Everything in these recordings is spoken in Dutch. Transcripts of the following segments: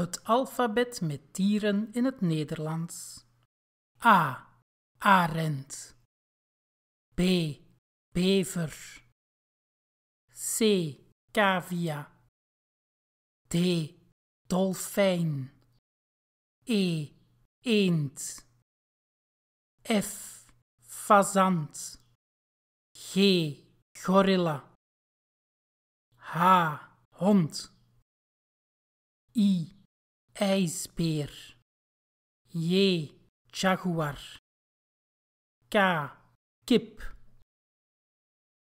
Het alfabet met dieren in het Nederlands. A. Arend. B. Bever. C. Cavia. D. Dolfijn. E. Eend. F. Fazant. G. Gorilla. H. Hond. I ijsbeer. J. Jaguar. K. Kip.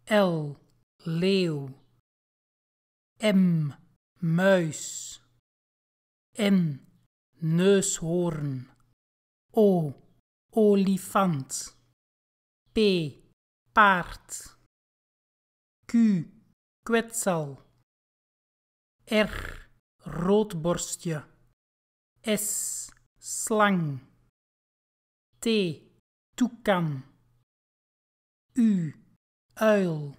L. Leeuw. M. Muis. N. Neushoorn. O. Olifant. P. Paard. Q. Kwetsel. R. Roodborstje. S. Slang. T. Toekan. U. Uil.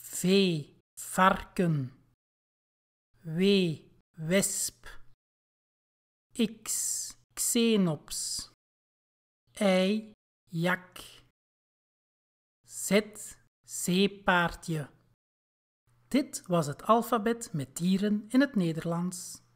V. Varken. W. Wesp. X. Xenops. Y. Jak. Z. Zeepaardje. Dit was het alfabet met dieren in het Nederlands.